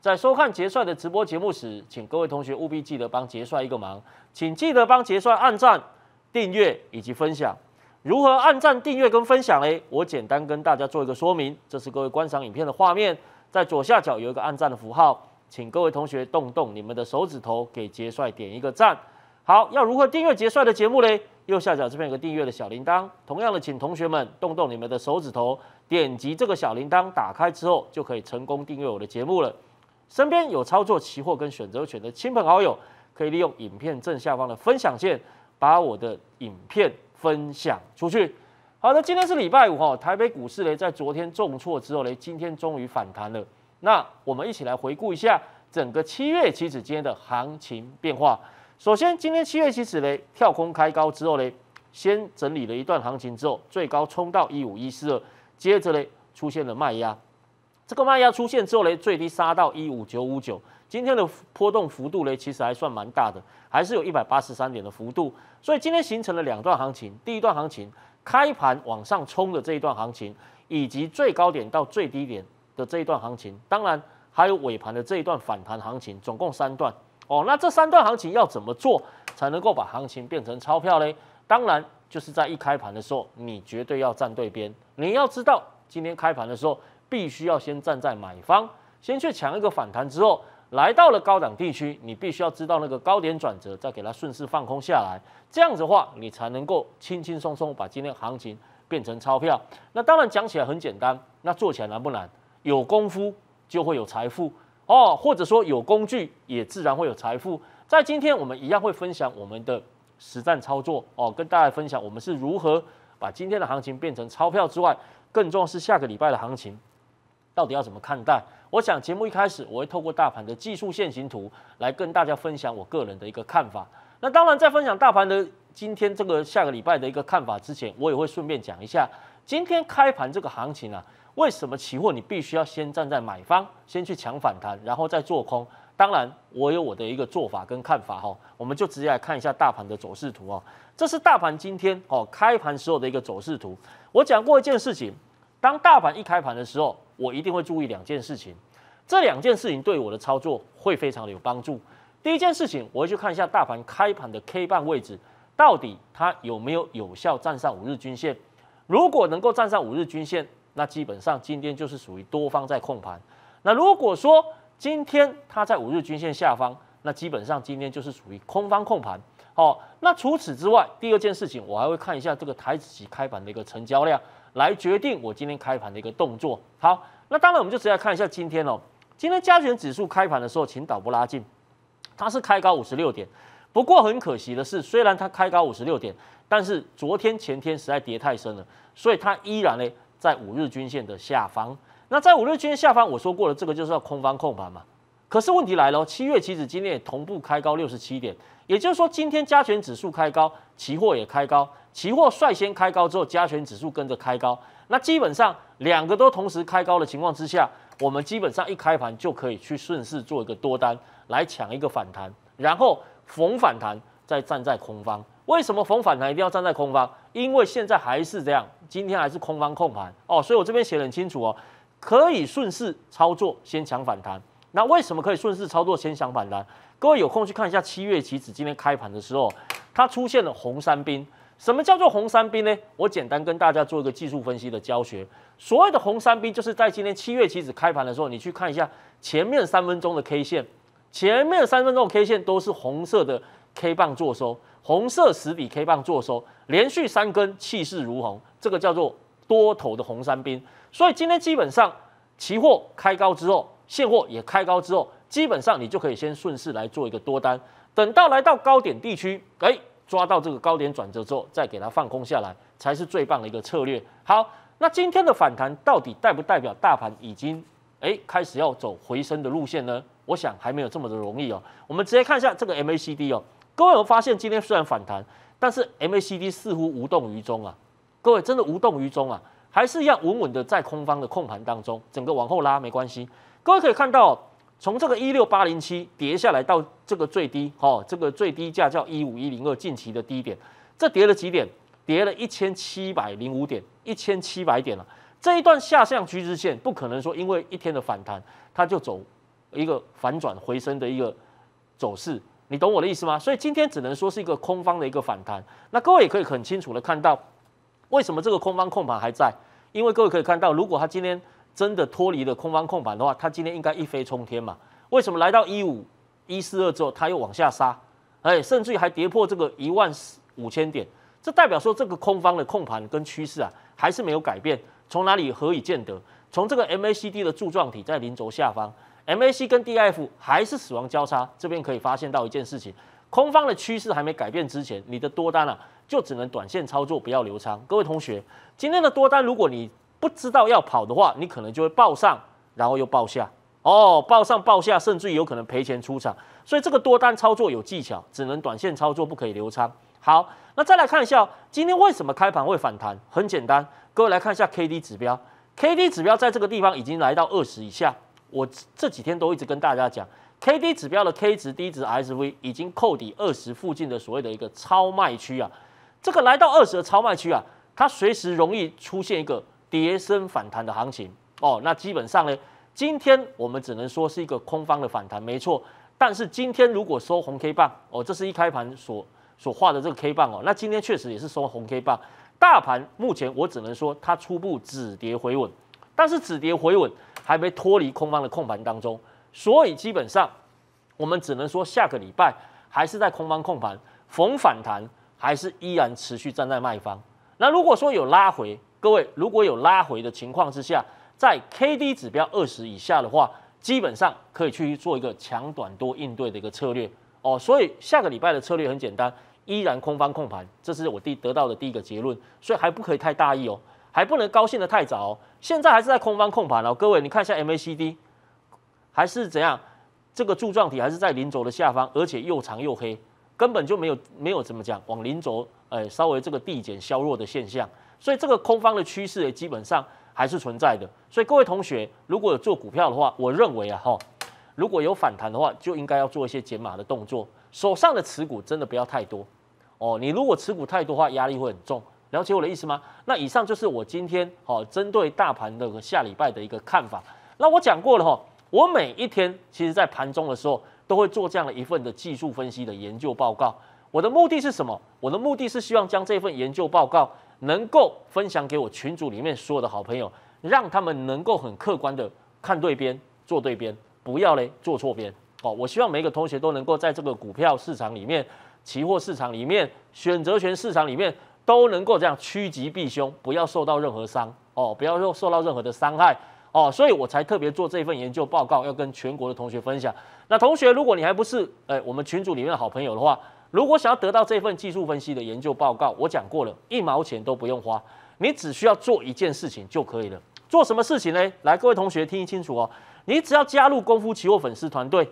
在收看杰帅的直播节目时，请各位同学务必记得帮杰帅一个忙，请记得帮杰帅按赞、订阅以及分享。如何按赞、订阅跟分享呢？我简单跟大家做一个说明。这是各位观赏影片的画面，在左下角有一个按赞的符号，请各位同学动动你们的手指头，给杰帅点一个赞。好，要如何订阅杰帅的节目嘞？右下角这边有个订阅的小铃铛，同样的，请同学们动动你们的手指头，点击这个小铃铛，打开之后就可以成功订阅我的节目了。身边有操作期货跟选择权的亲朋好友，可以利用影片正下方的分享键，把我的影片分享出去。好的，今天是礼拜五哈，台北股市呢，在昨天重挫之后呢，今天终于反弹了。那我们一起来回顾一下整个七月期指今天的行情变化。首先，今天七月期指呢跳空开高之后呢，先整理了一段行情之后，最高冲到一五一四二，接着呢出现了卖压。这个卖压出现之后嘞，最低杀到一五九五九，今天的波动幅度嘞，其实还算蛮大的，还是有一百八十三点的幅度。所以今天形成了两段行情，第一段行情，开盘往上冲的这一段行情，以及最高点到最低点的这一段行情，当然还有尾盘的这一段反弹行情，总共三段。哦，那这三段行情要怎么做才能够把行情变成钞票嘞？当然就是在一开盘的时候，你绝对要站对边，你要知道今天开盘的时候。必须要先站在买方，先去抢一个反弹之后，来到了高档地区，你必须要知道那个高点转折，再给它顺势放空下来。这样子的话，你才能够轻轻松松把今天行情变成钞票。那当然讲起来很简单，那做起来难不难？有功夫就会有财富哦，或者说有工具也自然会有财富。在今天我们一样会分享我们的实战操作哦，跟大家分享我们是如何把今天的行情变成钞票之外，更重要是下个礼拜的行情。到底要怎么看待？我想节目一开始我会透过大盘的技术线形图来跟大家分享我个人的一个看法。那当然，在分享大盘的今天这个下个礼拜的一个看法之前，我也会顺便讲一下今天开盘这个行情啊，为什么期货你必须要先站在买方先去抢反弹，然后再做空？当然，我有我的一个做法跟看法哈。我们就直接来看一下大盘的走势图哦。这是大盘今天哦开盘时候的一个走势图。我讲过一件事情，当大盘一开盘的时候。我一定会注意两件事情，这两件事情对我的操作会非常的有帮助。第一件事情，我会去看一下大盘开盘的 K 半位置，到底它有没有有效站上五日均线。如果能够站上五日均线，那基本上今天就是属于多方在控盘。那如果说今天它在五日均线下方，那基本上今天就是属于空方控盘。好，那除此之外，第二件事情我还会看一下这个台指开盘的一个成交量。来决定我今天开盘的一个动作。好，那当然我们就直接看一下今天哦。今天加权指数开盘的时候，请导播拉近，它是开高五十六点。不过很可惜的是，虽然它开高五十六点，但是昨天前天实在跌太深了，所以它依然呢在五日均线的下方。那在五日均线下方，我说过了，这个就是要空方控盘嘛。可是问题来了七月期指今天也同步开高六十七点，也就是说今天加权指数开高，期货也开高。期货率先开高之后，加权指数跟着开高，那基本上两个都同时开高的情况之下，我们基本上一开盘就可以去顺势做一个多单来抢一个反弹，然后逢反弹再站在空方。为什么逢反弹一定要站在空方？因为现在还是这样，今天还是空方控盘哦，所以我这边写很清楚哦，可以顺势操作先抢反弹。那为什么可以顺势操作先抢反弹？各位有空去看一下七月期指今天开盘的时候，它出现了红三兵。什么叫做红三兵呢？我简单跟大家做一个技术分析的教学。所谓的红三兵，就是在今天七月起始开盘的时候，你去看一下前面三分钟的 K 线，前面三分钟 K 线都是红色的 K 棒做收，红色十笔 K 棒做收，连续三根气势如虹，这个叫做多头的红三兵。所以今天基本上期货开高之后，现货也开高之后，基本上你就可以先顺势来做一个多单，等到来到高点地区，哎。抓到这个高点转折之后，再给它放空下来，才是最棒的一个策略。好，那今天的反弹到底代不代表大盘已经哎开始要走回升的路线呢？我想还没有这么的容易哦。我们直接看一下这个 MACD 哦，各位，有发现今天虽然反弹，但是 MACD 似乎无动于衷啊。各位真的无动于衷啊，还是要稳稳的在空方的控盘当中，整个往后拉没关系。各位可以看到。从这个一六八零七跌下来到这个最低，哈，这个最低价叫一五一零二，近期的低点，这跌了几点？跌了一千七百零五点，一千七百点了。这一段下降趋势线不可能说因为一天的反弹，它就走一个反转回升的一个走势，你懂我的意思吗？所以今天只能说是一个空方的一个反弹。那各位也可以很清楚的看到，为什么这个空方控盘还在？因为各位可以看到，如果他今天。真的脱离了空方控盘的话，它今天应该一飞冲天嘛？为什么来到一五一四二之后，它又往下杀？哎，甚至于还跌破这个一万五千点，这代表说这个空方的控盘跟趋势啊，还是没有改变。从哪里何以见得？从这个 MACD 的柱状体在零轴下方，MAC 跟 DF 还是死亡交叉，这边可以发现到一件事情：空方的趋势还没改变之前，你的多单啊，就只能短线操作，不要留仓。各位同学，今天的多单，如果你不知道要跑的话，你可能就会报上，然后又报下，哦，报上报下，甚至有可能赔钱出场。所以这个多单操作有技巧，只能短线操作，不可以流仓。好，那再来看一下，今天为什么开盘会反弹？很简单，各位来看一下 K D 指标，K D 指标在这个地方已经来到二十以下。我这几天都一直跟大家讲，K D 指标的 K 值、低值、S V 已经扣底二十附近的所谓的一个超卖区啊，这个来到二十的超卖区啊，它随时容易出现一个。跌升反弹的行情哦，那基本上呢，今天我们只能说是一个空方的反弹，没错。但是今天如果收红 K 棒哦，这是一开盘所所画的这个 K 棒哦，那今天确实也是收红 K 棒。大盘目前我只能说它初步止跌回稳，但是止跌回稳还没脱离空方的控盘当中，所以基本上我们只能说下个礼拜还是在空方控盘，逢反弹还是依然持续站在卖方。那如果说有拉回，各位，如果有拉回的情况之下，在 K D 指标二十以下的话，基本上可以去做一个长短多应对的一个策略哦。所以下个礼拜的策略很简单，依然空方控盘，这是我第得到的第一个结论。所以还不可以太大意哦，还不能高兴的太早。现在还是在空方控盘哦，各位你看一下 M A C D，还是怎样？这个柱状体还是在零轴的下方，而且又长又黑。根本就没有没有怎么讲往零轴，哎，稍微这个递减削弱的现象，所以这个空方的趋势也基本上还是存在的。所以各位同学，如果有做股票的话，我认为啊哈，如果有反弹的话，就应该要做一些减码的动作，手上的持股真的不要太多哦。你如果持股太多的话，压力会很重，了解我的意思吗？那以上就是我今天哦，针对大盘的下礼拜的一个看法。那我讲过了哈，我每一天其实在盘中的时候。都会做这样的一份的技术分析的研究报告。我的目的是什么？我的目的是希望将这份研究报告能够分享给我群组里面所有的好朋友，让他们能够很客观的看对边做对边，不要嘞做错边哦。我希望每一个同学都能够在这个股票市场里面、期货市场里面、选择权市场里面都能够这样趋吉避凶，不要受到任何伤哦，不要受受到任何的伤害。哦，所以我才特别做这份研究报告，要跟全国的同学分享。那同学，如果你还不是诶我们群组里面的好朋友的话，如果想要得到这份技术分析的研究报告，我讲过了一毛钱都不用花，你只需要做一件事情就可以了。做什么事情呢？来，各位同学听清楚哦，你只要加入功夫期货粉丝团队，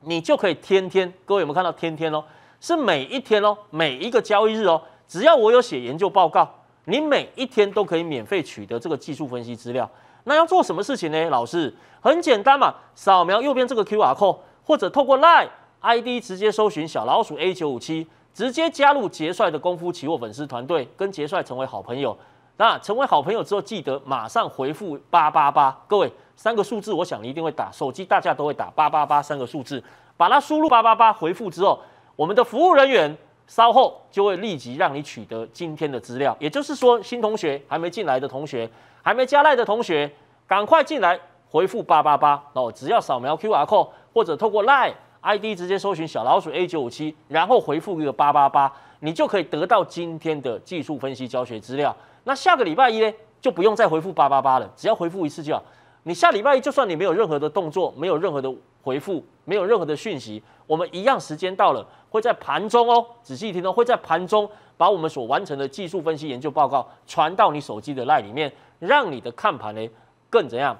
你就可以天天。各位有没有看到天天哦？是每一天哦，每一个交易日哦，只要我有写研究报告，你每一天都可以免费取得这个技术分析资料。那要做什么事情呢？老师很简单嘛，扫描右边这个 Q R code，或者透过 Line ID 直接搜寻小老鼠 A 九五七，直接加入杰帅的功夫期货粉丝团队，跟杰帅成为好朋友。那成为好朋友之后，记得马上回复八八八，各位三个数字，我想一定会打手机，大家都会打八八八三个数字，把它输入八八八回复之后，我们的服务人员。稍后就会立即让你取得今天的资料，也就是说，新同学还没进来的同学，还没加赖的同学，赶快进来回复八八八哦，只要扫描 QR code 或者透过 LINE ID 直接搜寻小老鼠 A 九五七，然后回复一个八八八，你就可以得到今天的技术分析教学资料。那下个礼拜一呢，就不用再回复八八八了，只要回复一次就好。你下礼拜一，就算你没有任何的动作，没有任何的回复，没有任何的讯息，我们一样时间到了，会在盘中哦，仔细听哦，会在盘中把我们所完成的技术分析研究报告传到你手机的 line 里面，让你的看盘呢更怎样，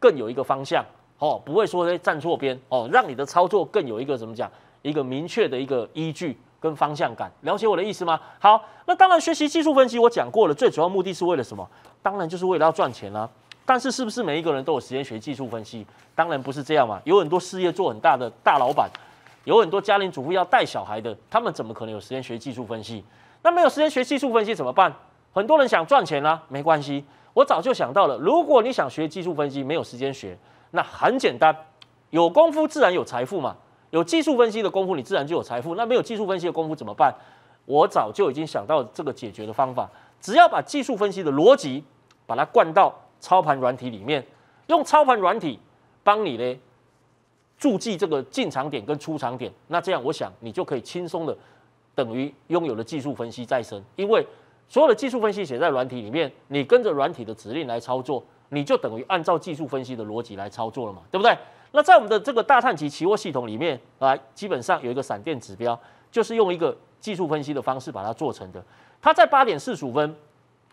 更有一个方向哦，不会说呢站错边哦，让你的操作更有一个怎么讲，一个明确的一个依据跟方向感，了解我的意思吗？好，那当然，学习技术分析我讲过了，最主要目的是为了什么？当然就是为了要赚钱啦。但是是不是每一个人都有时间学技术分析？当然不是这样嘛。有很多事业做很大的大老板，有很多家庭主妇要带小孩的，他们怎么可能有时间学技术分析？那没有时间学技术分析怎么办？很多人想赚钱啦，没关系，我早就想到了。如果你想学技术分析，没有时间学，那很简单，有功夫自然有财富嘛。有技术分析的功夫，你自然就有财富。那没有技术分析的功夫怎么办？我早就已经想到这个解决的方法，只要把技术分析的逻辑把它灌到。操盘软体里面用操盘软体帮你呢注记这个进场点跟出场点，那这样我想你就可以轻松的等于拥有了技术分析再生，因为所有的技术分析写在软体里面，你跟着软体的指令来操作，你就等于按照技术分析的逻辑来操作了嘛，对不对？那在我们的这个大探级期货系统里面啊，基本上有一个闪电指标，就是用一个技术分析的方式把它做成的，它在八点四十五分。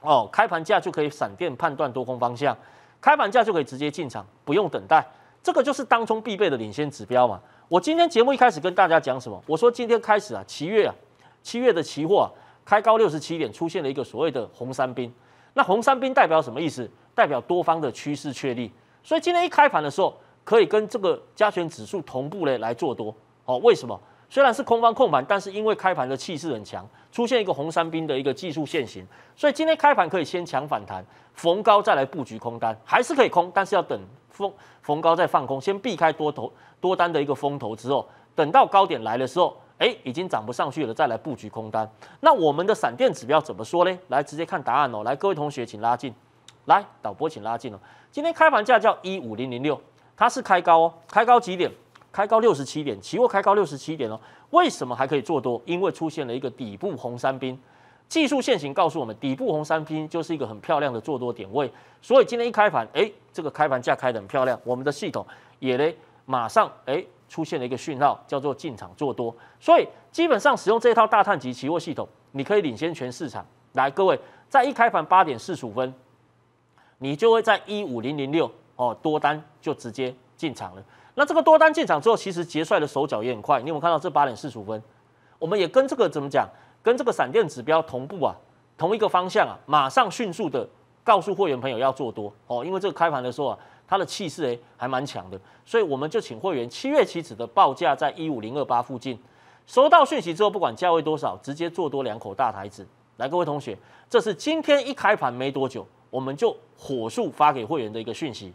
哦，开盘价就可以闪电判断多空方向，开盘价就可以直接进场，不用等待。这个就是当中必备的领先指标嘛。我今天节目一开始跟大家讲什么？我说今天开始啊，七月啊，七月的期货啊、开高六十七点，出现了一个所谓的红三兵。那红三兵代表什么意思？代表多方的趋势确立。所以今天一开盘的时候，可以跟这个加权指数同步嘞来做多。哦，为什么？虽然是空方控盘，但是因为开盘的气势很强，出现一个红三兵的一个技术线行。所以今天开盘可以先抢反弹，逢高再来布局空单，还是可以空，但是要等逢逢高再放空，先避开多头多单的一个风头之后，等到高点来的时候，哎，已经涨不上去了，再来布局空单。那我们的闪电指标怎么说呢？来直接看答案哦。来，各位同学请拉近，来导播请拉近哦。今天开盘价叫一五零零六，它是开高哦，开高几点？开高六十七点，期货开高六十七点哦。为什么还可以做多？因为出现了一个底部红三兵，技术线型告诉我们，底部红三兵就是一个很漂亮的做多点位。所以今天一开盘，哎，这个开盘价开的很漂亮，我们的系统也呢马上哎出现了一个讯号，叫做进场做多。所以基本上使用这套大探级期货系统，你可以领先全市场。来，各位在一开盘八点四十五分，你就会在一五零零六哦多单就直接进场了。那这个多单进场之后，其实杰帅的手脚也很快。你有没有看到这八点四十五分，我们也跟这个怎么讲，跟这个闪电指标同步啊，同一个方向啊，马上迅速的告诉会员朋友要做多哦。因为这个开盘的时候啊，它的气势哎还蛮强的，所以我们就请会员七月起止的报价在一五零二八附近。收到讯息之后，不管价位多少，直接做多两口大台子。来，各位同学，这是今天一开盘没多久，我们就火速发给会员的一个讯息。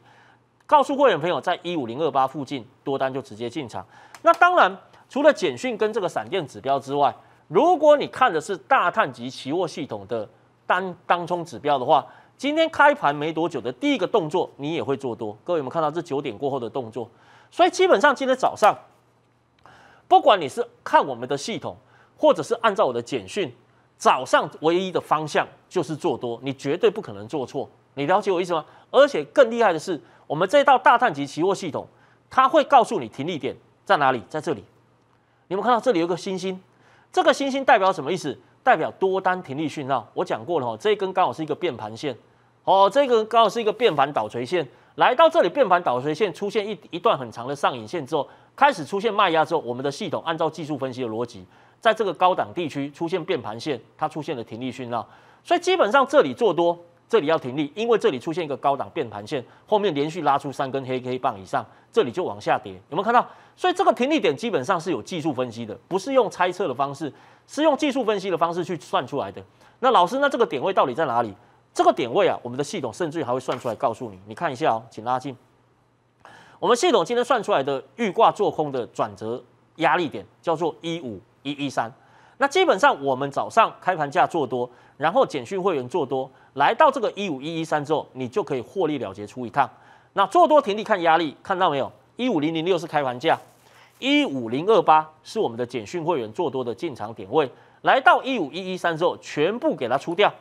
告诉会员朋友，在一五零二八附近多单就直接进场。那当然，除了简讯跟这个闪电指标之外，如果你看的是大探级期货系统的单当冲指标的话，今天开盘没多久的第一个动作，你也会做多。各位，有没有看到这九点过后的动作，所以基本上今天早上，不管你是看我们的系统，或者是按照我的简讯，早上唯一的方向就是做多，你绝对不可能做错。你了解我意思吗？而且更厉害的是。我们这一道大碳级期货系统，它会告诉你停利点在哪里，在这里。你们看到这里有个星星，这个星星代表什么意思？代表多单停利讯号。我讲过了哈，这一根刚好是一个变盘线，哦，这个刚好是一个变盘倒锤线。来到这里，变盘倒锤线出现一一段很长的上影线之后，开始出现卖压之后，我们的系统按照技术分析的逻辑，在这个高档地区出现变盘线，它出现了停利讯号，所以基本上这里做多。这里要停利，因为这里出现一个高档变盘线，后面连续拉出三根黑黑棒以上，这里就往下跌，有没有看到？所以这个停利点基本上是有技术分析的，不是用猜测的方式，是用技术分析的方式去算出来的。那老师，那这个点位到底在哪里？这个点位啊，我们的系统甚至还会算出来告诉你。你看一下哦，请拉近，我们系统今天算出来的预挂做空的转折压力点叫做一五一一三。那基本上我们早上开盘价做多，然后简讯会员做多，来到这个一五一一三之后，你就可以获利了结出一趟。那做多停利看压力，看到没有？一五零零六是开盘价，一五零二八是我们的简讯会员做多的进场点位，来到一五一一三之后，全部给它出掉，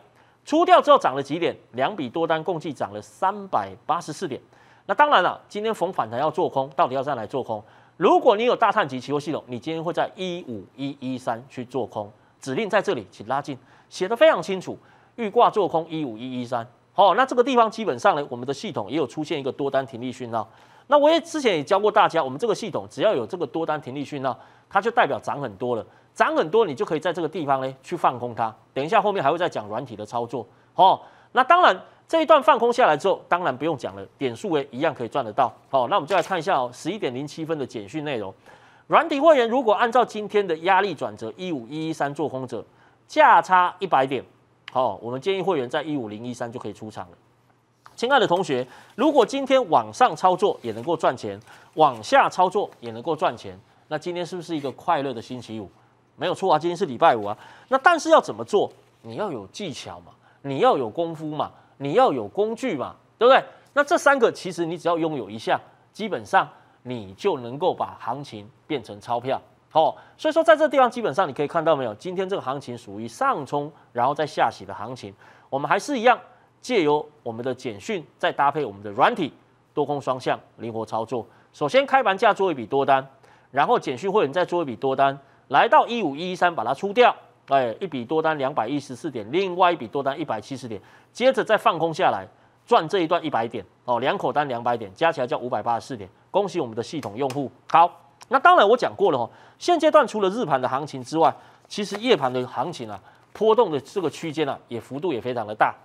出掉之后涨了几点？两笔多单共计涨了三百八十四点。那当然了，今天逢反弹要做空，到底要再来做空？如果你有大碳级期货系统，你今天会在一五一一三去做空指令在这里，请拉近写的非常清楚，预挂做空一五一一三。好，那这个地方基本上呢，我们的系统也有出现一个多单停利讯号。那我也之前也教过大家，我们这个系统只要有这个多单停利讯号，它就代表涨很多了，涨很多你就可以在这个地方呢去放空它。等一下后面还会再讲软体的操作。好，那当然。这一段放空下来之后，当然不用讲了，点数也一样可以赚得到。好，那我们就来看一下哦，十一点零七分的简讯内容。软体会员如果按照今天的压力转折一五一一三做空者价差一百点，好，我们建议会员在一五零一三就可以出场了。亲爱的同学，如果今天往上操作也能够赚钱，往下操作也能够赚钱，那今天是不是一个快乐的星期五？没有错啊，今天是礼拜五啊。那但是要怎么做？你要有技巧嘛，你要有功夫嘛。你要有工具嘛，对不对？那这三个其实你只要拥有一项，基本上你就能够把行情变成钞票。哦，所以说在这地方，基本上你可以看到没有？今天这个行情属于上冲然后再下洗的行情，我们还是一样借由我们的简讯，再搭配我们的软体，多空双向灵活操作。首先开盘价做一笔多单，然后简讯会员再做一笔多单，来到一五一三把它出掉。哎，一笔多单两百一十四点，另外一笔多单一百七十点，接着再放空下来赚这一段一百点哦，两口单两百点，加起来叫五百八十四点。恭喜我们的系统用户。好，那当然我讲过了哦，现阶段除了日盘的行情之外，其实夜盘的行情啊，波动的这个区间啊，也幅度也非常的大。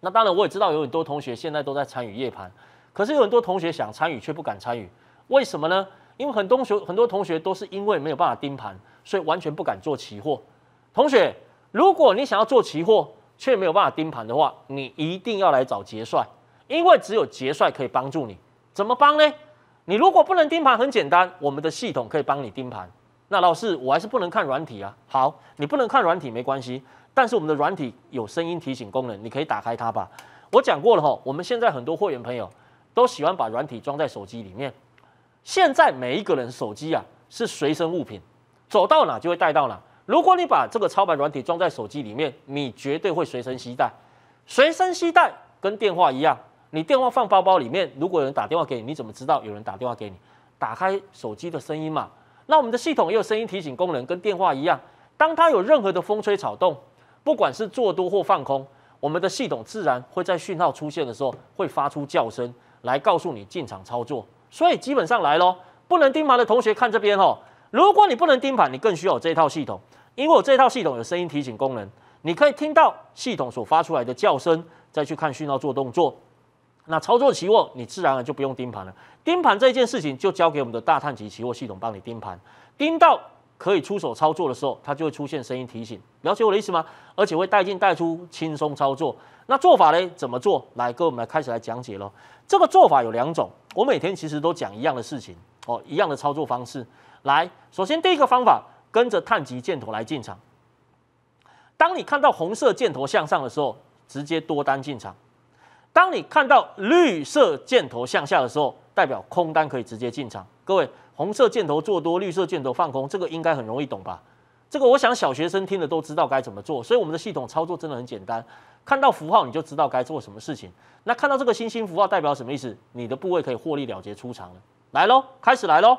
那当然我也知道有很多同学现在都在参与夜盘，可是有很多同学想参与却不敢参与，为什么呢？因为很多学很多同学都是因为没有办法盯盘，所以完全不敢做期货。同学，如果你想要做期货却没有办法盯盘的话，你一定要来找杰帅，因为只有杰帅可以帮助你。怎么帮呢？你如果不能盯盘，很简单，我们的系统可以帮你盯盘。那老师，我还是不能看软体啊。好，你不能看软体没关系，但是我们的软体有声音提醒功能，你可以打开它吧。我讲过了哈，我们现在很多会员朋友都喜欢把软体装在手机里面。现在每一个人手机啊是随身物品，走到哪就会带到哪。如果你把这个超版软体装在手机里面，你绝对会随身携带。随身携带跟电话一样，你电话放包包里面，如果有人打电话给你，你怎么知道有人打电话给你？打开手机的声音嘛。那我们的系统也有声音提醒功能，跟电话一样。当它有任何的风吹草动，不管是做多或放空，我们的系统自然会在讯号出现的时候会发出叫声来告诉你进场操作。所以基本上来咯，不能盯盘的同学看这边哦。如果你不能盯盘，你更需要有这套系统，因为我这套系统有声音提醒功能，你可以听到系统所发出来的叫声，再去看讯号做动作。那操作期货，你自然而然就不用盯盘了。盯盘这件事情就交给我们的大碳级期货系统帮你盯盘，盯到可以出手操作的时候，它就会出现声音提醒。了解我的意思吗？而且会带进带出，轻松操作。那做法呢？怎么做？来，各位，我们开始来讲解喽。这个做法有两种，我每天其实都讲一样的事情哦，一样的操作方式。来，首先第一个方法，跟着碳级箭头来进场。当你看到红色箭头向上的时候，直接多单进场；当你看到绿色箭头向下的时候，代表空单可以直接进场。各位，红色箭头做多，绿色箭头放空，这个应该很容易懂吧？这个我想小学生听了都知道该怎么做。所以我们的系统操作真的很简单，看到符号你就知道该做什么事情。那看到这个星星符号代表什么意思？你的部位可以获利了结出场了。来喽，开始来喽。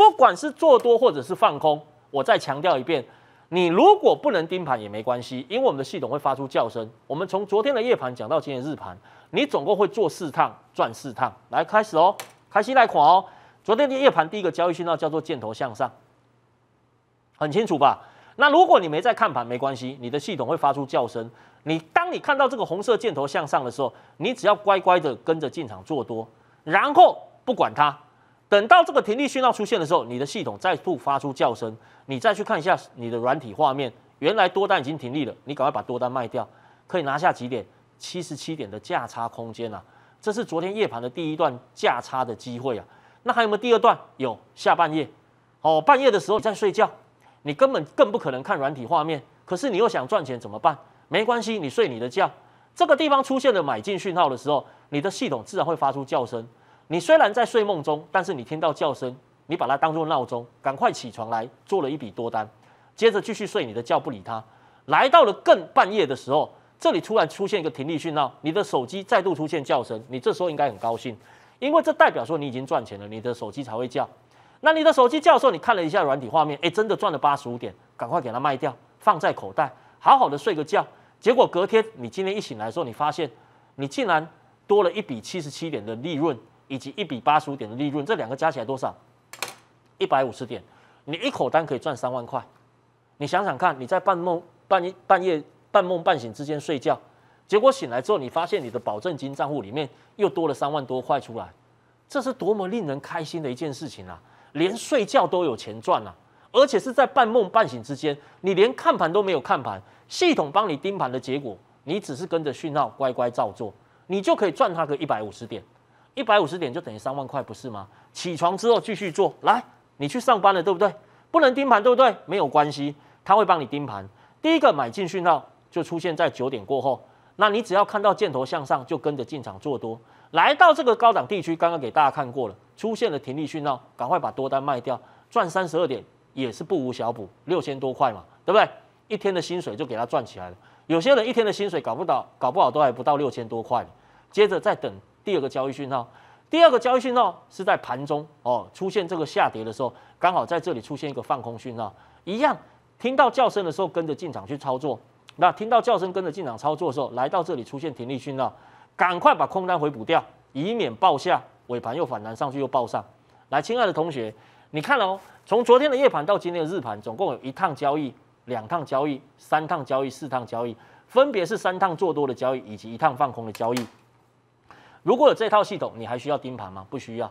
不管是做多或者是放空，我再强调一遍，你如果不能盯盘也没关系，因为我们的系统会发出叫声。我们从昨天的夜盘讲到今天的日盘，你总共会做四趟，赚四趟。来开始哦，开心贷款哦。昨天的夜盘第一个交易信号叫做箭头向上，很清楚吧？那如果你没在看盘，没关系，你的系统会发出叫声。你当你看到这个红色箭头向上的时候，你只要乖乖的跟着进场做多，然后不管它。等到这个停力讯号出现的时候，你的系统再度发出叫声，你再去看一下你的软体画面，原来多单已经停利了，你赶快把多单卖掉，可以拿下几点？七十七点的价差空间啊，这是昨天夜盘的第一段价差的机会啊。那还有没有第二段？有下半夜，哦，半夜的时候在睡觉，你根本更不可能看软体画面，可是你又想赚钱怎么办？没关系，你睡你的觉。这个地方出现了买进讯号的时候，你的系统自然会发出叫声。你虽然在睡梦中，但是你听到叫声，你把它当做闹钟，赶快起床来做了一笔多单，接着继续睡你的觉，不理他。来到了更半夜的时候，这里突然出现一个停利讯号，你的手机再度出现叫声，你这时候应该很高兴，因为这代表说你已经赚钱了，你的手机才会叫。那你的手机叫的时候，你看了一下软体画面，哎，真的赚了八十五点，赶快给它卖掉，放在口袋，好好的睡个觉。结果隔天，你今天一醒来的时候，你发现你竟然多了一笔七十七点的利润。以及一比八十五点的利润，这两个加起来多少？一百五十点。你一口单可以赚三万块。你想想看，你在半梦半夜半夜半梦半醒之间睡觉，结果醒来之后，你发现你的保证金账户里面又多了三万多块出来，这是多么令人开心的一件事情啊！连睡觉都有钱赚了，而且是在半梦半醒之间，你连看盘都没有看盘，系统帮你盯盘的结果，你只是跟着讯号乖乖照做，你就可以赚他个一百五十点。一百五十点就等于三万块，不是吗？起床之后继续做，来，你去上班了，对不对？不能盯盘，对不对？没有关系，他会帮你盯盘。第一个买进讯号就出现在九点过后，那你只要看到箭头向上，就跟着进场做多。来到这个高档地区，刚刚给大家看过了，出现了停利讯号，赶快把多单卖掉，赚三十二点也是不无小补，六千多块嘛，对不对？一天的薪水就给他赚起来了。有些人一天的薪水搞不到，搞不好都还不到六千多块。接着再等。第二个交易讯号，第二个交易讯号是在盘中哦出现这个下跌的时候，刚好在这里出现一个放空讯号，一样听到叫声的时候跟着进场去操作。那听到叫声跟着进场操作的时候，来到这里出现停利讯号，赶快把空单回补掉，以免爆下尾盘又反弹上去又爆上来。亲爱的同学，你看哦，从昨天的夜盘到今天的日盘，总共有一趟交易、两趟交易、三趟交易、四趟交易，分别是三趟做多的交易以及一趟放空的交易。如果有这套系统，你还需要盯盘吗？不需要。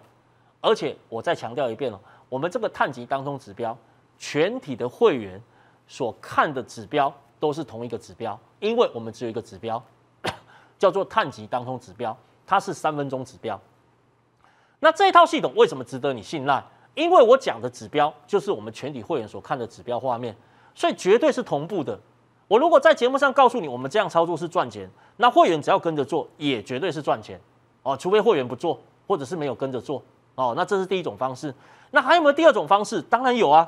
而且我再强调一遍哦，我们这个碳级当中指标，全体的会员所看的指标都是同一个指标，因为我们只有一个指标，叫做碳级当中指标，它是三分钟指标。那这套系统为什么值得你信赖？因为我讲的指标就是我们全体会员所看的指标画面，所以绝对是同步的。我如果在节目上告诉你我们这样操作是赚钱，那会员只要跟着做，也绝对是赚钱。哦，除非货源不做，或者是没有跟着做，哦，那这是第一种方式。那还有没有第二种方式？当然有啊，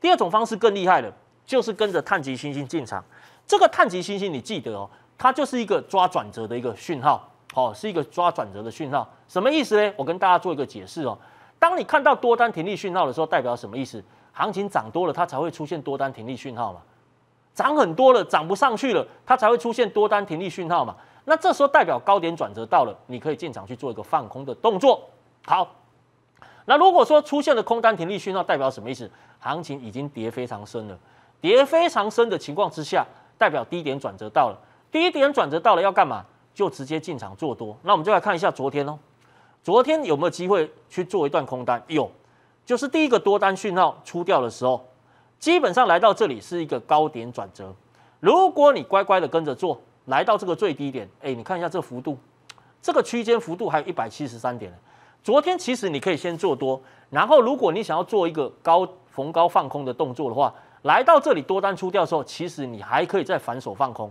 第二种方式更厉害的，就是跟着碳极星星进场。这个碳极星星你记得哦，它就是一个抓转折的一个讯号，哦，是一个抓转折的讯号。什么意思呢？我跟大家做一个解释哦。当你看到多单停利讯号的时候，代表什么意思？行情涨多了，它才会出现多单停利讯号嘛。涨很多了，涨不上去了，它才会出现多单停利讯号嘛。那这时候代表高点转折到了，你可以进场去做一个放空的动作。好，那如果说出现了空单停利讯号，代表什么意思？行情已经跌非常深了，跌非常深的情况之下，代表低点转折到了。低点转折到了要干嘛？就直接进场做多。那我们就来看一下昨天哦，昨天有没有机会去做一段空单？有，就是第一个多单讯号出掉的时候，基本上来到这里是一个高点转折。如果你乖乖的跟着做。来到这个最低点，哎，你看一下这幅度，这个区间幅度还有一百七十三点昨天其实你可以先做多，然后如果你想要做一个高逢高放空的动作的话，来到这里多单出掉的时候，其实你还可以再反手放空。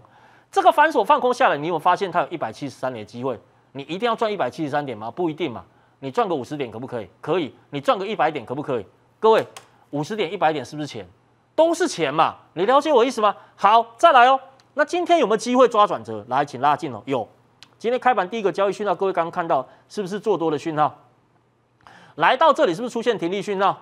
这个反手放空下来，你有发现它有一百七十三点的机会？你一定要赚一百七十三点吗？不一定嘛，你赚个五十点可不可以？可以，你赚个一百点可不可以？各位，五十点一百点是不是钱？都是钱嘛，你了解我意思吗？好，再来哦。那今天有没有机会抓转折？来，请拉近哦。有，今天开盘第一个交易讯号，各位刚刚看到是不是做多的讯号？来到这里是不是出现停力讯号？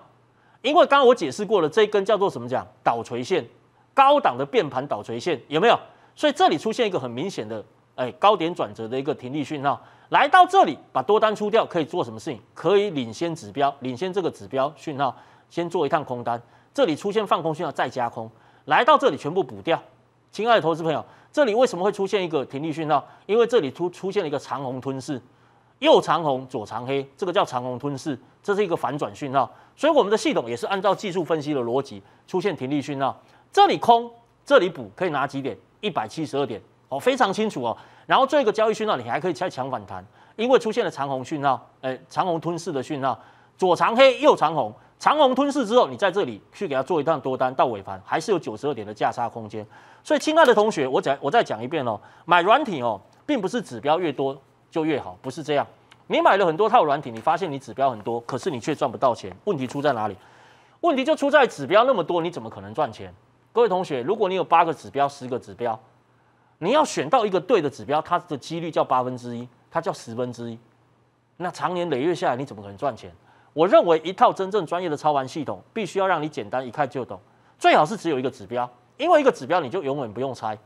因为刚刚我解释过了，这根叫做什么讲倒垂线，高档的变盘倒垂线有没有？所以这里出现一个很明显的，哎，高点转折的一个停力讯号。来到这里，把多单出掉，可以做什么事情？可以领先指标，领先这个指标讯号，先做一趟空单。这里出现放空讯号，再加空。来到这里，全部补掉。亲爱的投资朋友，这里为什么会出现一个停力讯号？因为这里出出现了一个长虹吞噬，右长红左长黑，这个叫长虹吞噬，这是一个反转讯号。所以我们的系统也是按照技术分析的逻辑出现停力讯号。这里空，这里补，可以拿几点？一百七十二点哦，非常清楚哦。然后做一个交易讯号，你还可以再强反弹，因为出现了长虹讯号，哎，长虹吞噬的讯号，左长黑右长红。长虹吞噬之后，你在这里去给他做一趟多单到尾盘，还是有九十二点的价差空间。所以，亲爱的同学，我讲我再讲一遍哦，买软体哦，并不是指标越多就越好，不是这样。你买了很多套软体，你发现你指标很多，可是你却赚不到钱，问题出在哪里？问题就出在指标那么多，你怎么可能赚钱？各位同学，如果你有八个指标、十个指标，你要选到一个对的指标，它的几率叫八分之一，它叫十分之一。那长年累月下来，你怎么可能赚钱？我认为一套真正专业的操盘系统，必须要让你简单一看就懂，最好是只有一个指标，因为一个指标你就永远不用猜，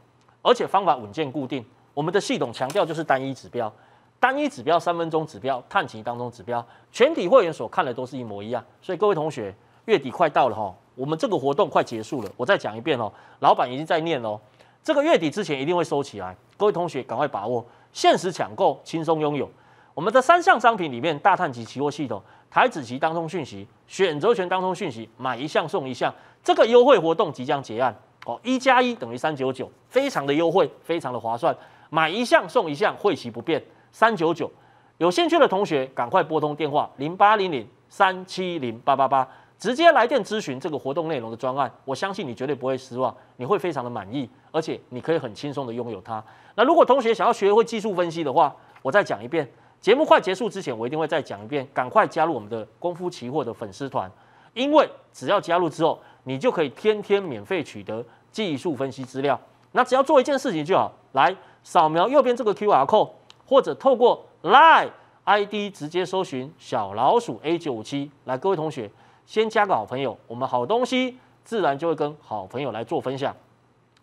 而且方法稳健固定。我们的系统强调就是单一指标，单一指标三分钟指标，探级当中指标，全体会员所看的都是一模一样。所以各位同学，月底快到了哈，我们这个活动快结束了，我再讲一遍哦，老板已经在念哦，这个月底之前一定会收起来。各位同学赶快把握，限时抢购，轻松拥有我们的三项商品里面大探级期货系统。台子期当通讯息，选择权当通讯息，买一项送一项，这个优惠活动即将结案哦！一加一等于三九九，非常的优惠，非常的划算，买一项送一项，会期不变，三九九。有兴趣的同学，赶快拨通电话零八零零三七零八八八，直接来电咨询这个活动内容的专案，我相信你绝对不会失望，你会非常的满意，而且你可以很轻松的拥有它。那如果同学想要学会技术分析的话，我再讲一遍。节目快结束之前，我一定会再讲一遍，赶快加入我们的功夫期货的粉丝团，因为只要加入之后，你就可以天天免费取得技术分析资料。那只要做一件事情就好，来扫描右边这个 Q R code，或者透过 Line ID 直接搜寻小老鼠 A 九五七。来，各位同学先加个好朋友，我们好东西自然就会跟好朋友来做分享。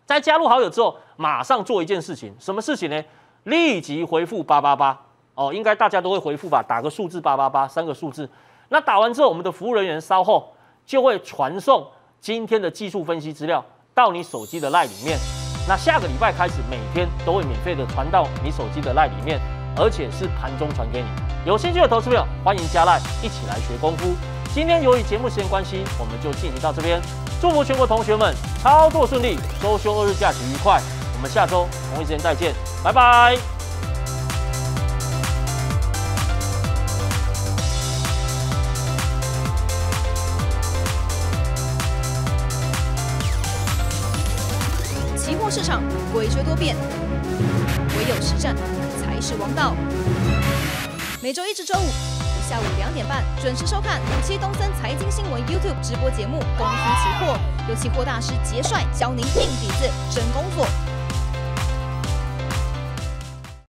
在加入好友之后，马上做一件事情，什么事情呢？立即回复八八八。哦，应该大家都会回复吧，打个数字八八八三个数字。那打完之后，我们的服务人员稍后就会传送今天的技术分析资料到你手机的赖里面。那下个礼拜开始，每天都会免费的传到你手机的赖里面，而且是盘中传给你。有兴趣的投资友，欢迎加赖一起来学功夫。今天由于节目时间关系，我们就进行到这边。祝福全国同学们操作顺利，周休二日假期愉快。我们下周同一时间再见，拜拜。市场诡谲多变，唯有实战才是王道。每周一至周五下午两点半，准时收看无锡东森财经新闻 YouTube 直播节目《公司期货》，由期货大师杰帅教您硬底子真功夫。